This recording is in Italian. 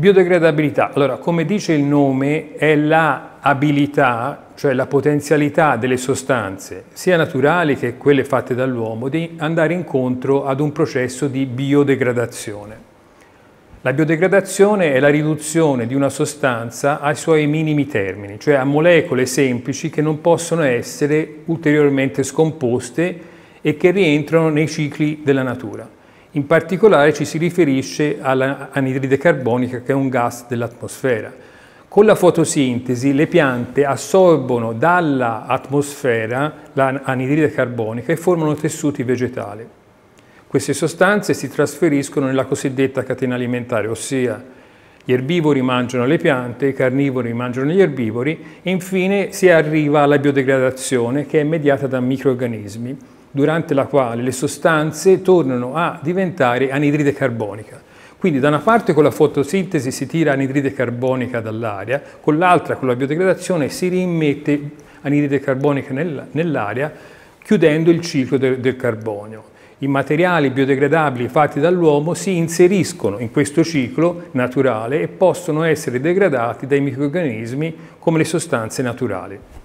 Biodegradabilità, allora come dice il nome è la abilità, cioè la potenzialità delle sostanze, sia naturali che quelle fatte dall'uomo, di andare incontro ad un processo di biodegradazione. La biodegradazione è la riduzione di una sostanza ai suoi minimi termini, cioè a molecole semplici che non possono essere ulteriormente scomposte e che rientrano nei cicli della natura. In particolare ci si riferisce all'anidride carbonica che è un gas dell'atmosfera. Con la fotosintesi le piante assorbono dall'atmosfera l'anidride carbonica e formano tessuti vegetali. Queste sostanze si trasferiscono nella cosiddetta catena alimentare, ossia gli erbivori mangiano le piante, i carnivori mangiano gli erbivori e infine si arriva alla biodegradazione che è mediata da microorganismi durante la quale le sostanze tornano a diventare anidride carbonica. Quindi da una parte con la fotosintesi si tira anidride carbonica dall'aria, con l'altra con la biodegradazione si rimette anidride carbonica nell'aria chiudendo il ciclo del carbonio. I materiali biodegradabili fatti dall'uomo si inseriscono in questo ciclo naturale e possono essere degradati dai microrganismi come le sostanze naturali.